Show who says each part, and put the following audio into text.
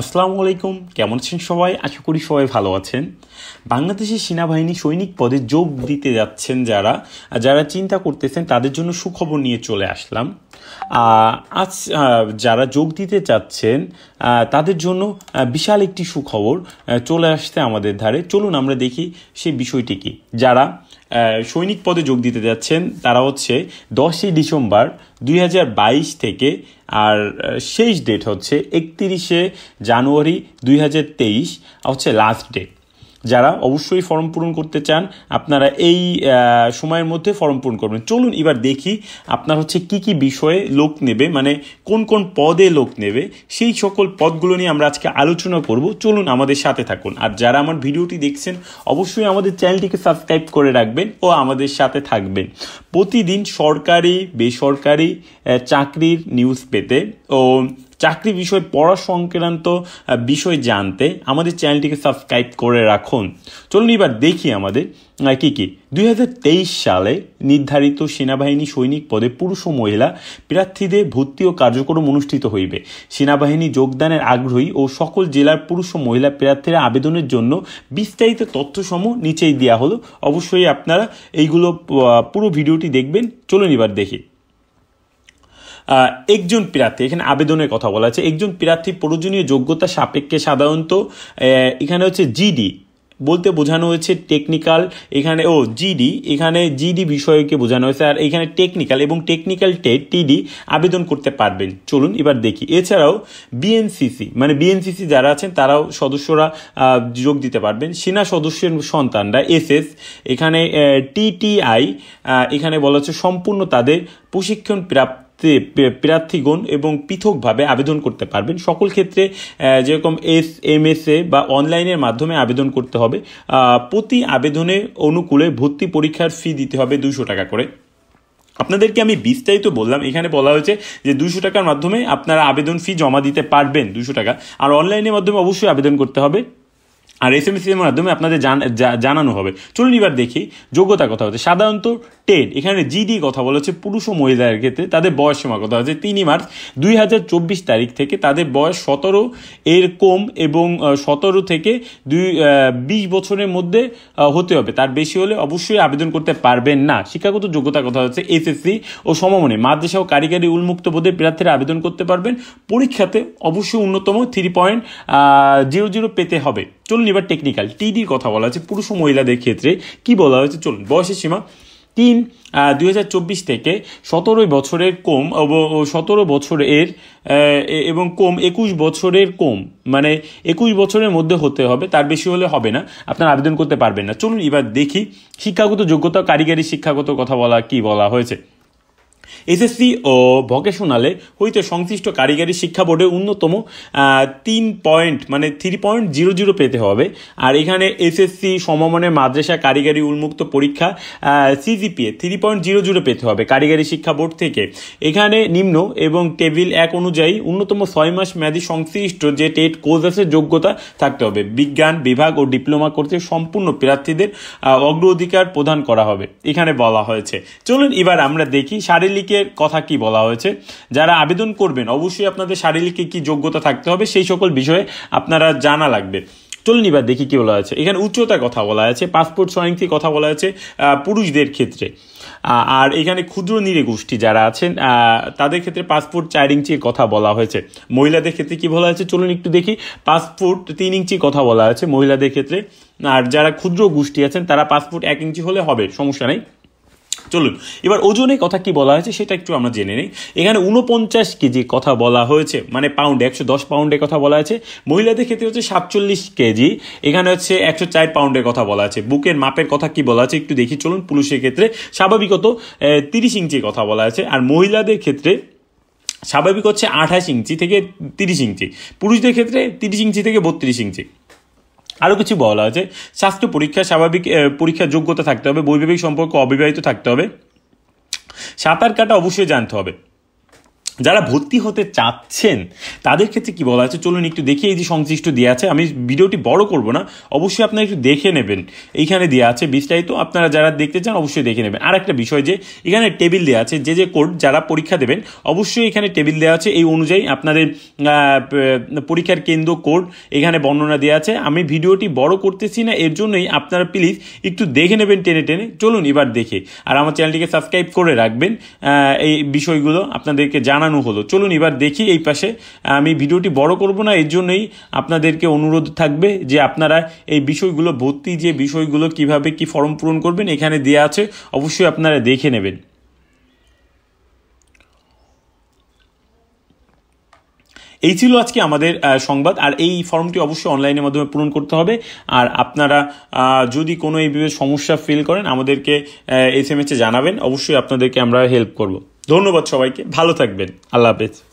Speaker 1: আসসালামু আলাইকুম কেমন আছেন সবাই আশা করি সবাই ভালো আছেন বাংলাদেশের সেনাবাহিনী সৈনিক পদে যোগ দিতে যাচ্ছেন যারা যারা চিন্তা করতেছেন তাদের জন্য সুখবর নিয়ে চলে আসলাম আজ যারা যোগ দিতে চাচ্ছেন তাদের জন্য বিশাল একটি সুখবর চলে আসতে আমাদের ধারে চলুন আমরা দেখি সেই বিষয়টি কী যারা সৈনিক পদে যোগ দিতে যাচ্ছেন তারা হচ্ছে দশই ডিসেম্বর দুই থেকে আর শেষ ডেট হচ্ছে একত্রিশে জানুয়ারি দুই হচ্ছে লাস্ট ডেট যারা অবশ্যই ফর্ম পূরণ করতে চান আপনারা এই সময়ের মধ্যে ফর্ম পূরণ করবেন চলুন এবার দেখি আপনার হচ্ছে কি কি বিষয়ে লোক নেবে মানে কোন কোন পদে লোক নেবে সেই সকল পদগুলো নিয়ে আমরা আজকে আলোচনা করব চলুন আমাদের সাথে থাকুন আর যারা আমার ভিডিওটি দেখছেন অবশ্যই আমাদের চ্যানেলটিকে সাবস্ক্রাইব করে রাখবেন ও আমাদের সাথে থাকবেন প্রতিদিন সরকারি বেসরকারি চাকরির নিউজ পেতে ও চাকরি বিষয় পড়া সংক্রান্ত বিষয় জানতে আমাদের চ্যানেলটিকে সাবস্ক্রাইব করে রাখুন চলুন এবার দেখি আমাদের কী কী দুই সালে নির্ধারিত সেনাবাহিনী সৈনিক পদে পুরুষ ও মহিলা প্রার্থীদের ভর্তি ও কার্যক্রম অনুষ্ঠিত হইবে সেনাবাহিনী যোগদানের আগ্রহী ও সকল জেলার পুরুষ ও মহিলা প্রার্থীরা আবেদনের জন্য বিস্তারিত তথ্যসমূহ নিচেই দেওয়া হলো অবশ্যই আপনারা এইগুলো পুরো ভিডিওটি দেখবেন চলুন এবার দেখি একজন প্রার্থী এখানে আবেদনের কথা বলা আছে একজন প্রার্থী প্রয়োজনীয় যোগ্যতা সাপেক্ষে সাধারণত এখানে হচ্ছে জিডি বলতে বোঝানো হয়েছে টেকনিক্যাল এখানে ও জিডি এখানে জিডি বিষয়কে বোঝানো হয়েছে আর এখানে টেকনিক্যাল এবং টেকনিক্যাল টেট টিডি আবেদন করতে পারবেন চলুন এবার দেখি এছাড়াও বিএনসিসি মানে বিএনসিসি যারা আছেন তারাও সদস্যরা যোগ দিতে পারবেন সেনা সদস্যের সন্তানরা এসএস এখানে টিটিআই এখানে বলা হচ্ছে সম্পূর্ণ তাদের প্রশিক্ষণ প্রাপ্ত প্রার্থী প্রার্থীগণ এবং পৃথকভাবে আবেদন করতে পারবেন সকল ক্ষেত্রে যেরকম এস এম এস এ বা অনলাইনের মাধ্যমে আবেদন করতে হবে প্রতি আবেদনে অনুকূলে ভর্তি পরীক্ষার ফি দিতে হবে দুশো টাকা করে আপনাদেরকে আমি বিস্তারিত বললাম এখানে বলা হয়েছে যে দুশো টাকার মাধ্যমে আপনারা আবেদন ফি জমা দিতে পারবেন দুশো টাকা আর অনলাইনের মাধ্যমে অবশ্যই আবেদন করতে হবে আর এস এম এর মাধ্যমে আপনাদের জানানো হবে চলুন এবার দেখি যোগ্যতা কথা হচ্ছে সাধারণত টেন এখানে জিডি কথা বলা হচ্ছে পুরুষ ও মহিলাদের ক্ষেত্রে তাদের বয়স সীমা কথা হচ্ছে তিনই মার্চ দুই তারিখ থেকে তাদের বয়স সতেরো এর কম এবং সতেরো থেকে দুই বিশ বছরের মধ্যে হতে হবে তার বেশি হলে অবশ্যই আবেদন করতে পারবেন না শিক্ষাগত যোগ্যতা কথা হচ্ছে এসএসসি ও সমমনে মাদ্রাসা ও কারিগরি উন্মুক্ত পদে প্রার্থীরা আবেদন করতে পারবেন পরীক্ষাতে অবশ্যই অন্যতম থ্রি পয়েন্ট জিরো জিরো পেতে হবে চলুন এবার টেকনিক্যাল টিডির কথা বলা হয়েছে পুরুষ ও মহিলাদের ক্ষেত্রে কি বলা হয়েছে চলুন বয়সের সীমা তিন দুই থেকে সতেরো বছরের কম সতেরো বছরের এবং কম একুশ বছরের কম মানে একুশ বছরের মধ্যে হতে হবে তার বেশি হলে হবে না আপনার আবেদন করতে পারবেন না চলুন এবার দেখি শিক্ষাগত যোগ্যতা কারিগরি শিক্ষাগত কথা বলা কি বলা হয়েছে এসএসসি ও ভকেশনালে হইতে সংশ্লিষ্ট কারিগরি শিক্ষা বোর্ডে অন্যতম তিন পয়েন্ট মানে থ্রি পয়েন্ট জিরো জিরো পেতে হবে আর এখানে এসএসসি সমমানের মাদ্রাসা কারিগরি উন্মুক্ত পরীক্ষা CGPA three point zero zero পেতে হবে কারিগরি শিক্ষা বোর্ড থেকে এখানে নিম্ন এবং টেবিল এক অনুযায়ী অন্যতম ছয় মাস মেয়াদী সংশ্লিষ্ট যে টেট কোর্সের যোগ্যতা থাকতে হবে বিজ্ঞান বিভাগ ও ডিপ্লোমা করতে সম্পূর্ণ প্রার্থীদের অগ্র অধিকার প্রদান করা হবে এখানে বলা হয়েছে চলুন এবার আমরা দেখি শারীরিক শারীরিকের কথা কি বলা হয়েছে যারা আবেদন করবেন অবশ্যই আপনাদের শারীরিকে কি যোগ্যতা থাকতে হবে সেই সকল বিষয়ে আপনারা জানা লাগবে চলুন এবার দেখি কি বলা আছে এখানে উচ্চতা কথা বলা আছে পাসপোর্ট সয়ংক্রিয় কথা বলা আছে পুরুষদের ক্ষেত্রে আর এখানে ক্ষুদ্র নিরে গোষ্ঠী যারা আছেন তাদের ক্ষেত্রে পাসপোর্ট চার ইঞ্চির কথা বলা হয়েছে মহিলাদের ক্ষেত্রে কি বলা হয়েছে চলুন একটু দেখি পাসপোর্ট তিন ইঞ্চি কথা বলা আছে মহিলাদের ক্ষেত্রে আর যারা ক্ষুদ্র গোষ্ঠী আছেন তারা পাসপোর্ট এক ইঞ্চি হলে হবে সমস্যা নেই চলুন এবার ওজনে কথা কি বলা হয়েছে সেটা একটু আমরা জেনে নিই এখানে উনপঞ্চাশ কেজি কথা বলা হয়েছে মানে পাউন্ড একশো দশ পাউন্ডের কথা বলা আছে মহিলাদের ক্ষেত্রে হচ্ছে সাতচল্লিশ কেজি এখানে হচ্ছে একশো চার পাউন্ডের কথা বলা আছে বুকের মাপের কথা কি বলা আছে একটু দেখি চলুন পুরুষের ক্ষেত্রে স্বাভাবিকত তিরিশ ইঞ্চি কথা বলা আছে আর মহিলাদের ক্ষেত্রে স্বাভাবিক হচ্ছে আঠাশ ইঞ্চি থেকে তিরিশ ইঞ্চি পুরুষদের ক্ষেত্রে তিরিশ ইঞ্চি থেকে বত্রিশ ইঞ্চি আরও কিছু বলা আছে স্বাস্থ্য পরীক্ষা স্বাভাবিক পরীক্ষার যোগ্যতা থাকতে হবে বৈবাহিক সম্পর্ক অবিবাহিত থাকতে হবে সাঁতার কাটা অবশ্যই জানতে হবে যারা ভর্তি হতে চাচ্ছেন তাদের ক্ষেত্রে কি বলা আছে চলুন একটু দেখি এই যে সংশ্লিষ্ট দেওয়া আছে আমি ভিডিওটি বড় করব না অবশ্যই আপনারা একটু দেখে নেবেন এইখানে দেওয়া আছে বিস্তারিত আপনারা যারা দেখতে চান অবশ্যই দেখে নেবেন আর একটা বিষয় যে এখানে টেবিল দেওয়া আছে যে যে কোর্ট যারা পরীক্ষা দেবেন অবশ্যই এখানে টেবিল দেওয়া আছে এই অনুযায়ী আপনাদের পরীক্ষার কেন্দ্র কোড এখানে বর্ণনা দেওয়া আছে আমি ভিডিওটি বড় করতেছি না এর জন্যই আপনারা প্লিজ একটু দেখে নেবেন টেনে টেনে চলুন এবার দেখে আর আমার চ্যানেলটিকে সাবস্ক্রাইব করে রাখবেন এই বিষয়গুলো আপনাদেরকে জানা বানানো হলো চলুন এবার দেখি এই পাশে আমি ভিডিওটি বড় করব না এর জন্যই আপনাদেরকে অনুরোধ থাকবে যে আপনারা এই বিষয়গুলো ভর্তি যে বিষয়গুলো কিভাবে কি ফর্ম পূরণ করবেন এখানে দেওয়া আছে অবশ্যই আপনারা দেখে নেবেন এই ছিল আজকে আমাদের সংবাদ আর এই ফর্মটি অবশ্যই অনলাইনের মাধ্যমে পূরণ করতে হবে আর আপনারা যদি কোনো এই সমস্যা ফিল করেন আমাদেরকে এস এম এসে জানাবেন অবশ্যই আপনাদেরকে আমরা হেল্প করবো ধন্যবাদ সবাইকে ভালো থাকবেন আল্লাহ হাফেজ